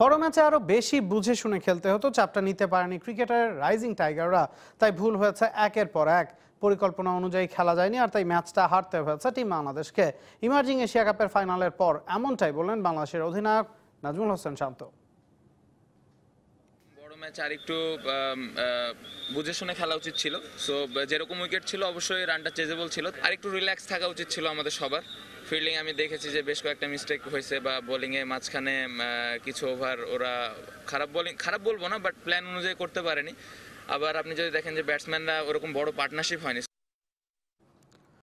বড় ম্যাচে আরও বেশি বুঝে শুনে খেলতে হতো চাপটা নিতে পারেনি ক্রিকেটার রাইজিং টাইগাররা তাই ভুল হয়েছে একের পর এক পরিকল্পনা অনুযায়ী খেলা যায়নি আর তাই ম্যাচটা হারতে হয়েছে টিম বাংলাদেশকে ইমার্জিং এশিয়া কাপের ফাইনালের পর এমনটাই বললেন বাংলাদেশের অধিনায়ক নাজমুল হোসেন শান্ত ম্যাচ আর একটু বুঝে শুনে খেলা উচিত ছিল সো যেরকম উইকেট ছিল অবশ্যই রানটা চেজেবল ছিল আর একটু রিল্যাক্স থাকা উচিত ছিল আমাদের সবার ফিল্ডিং আমি দেখেছি যে বেশ কয়েকটা মিস্টেক হয়েছে বা বোলিংয়ে মাঝখানে কিছু ওভার ওরা খারাপ বোলিং খারাপ বলবো না বাট প্ল্যান অনুযায়ী করতে পারেনি আবার আপনি যদি দেখেন যে ব্যাটসম্যানরা ওরকম বড় পার্টনারশিপ হয়নি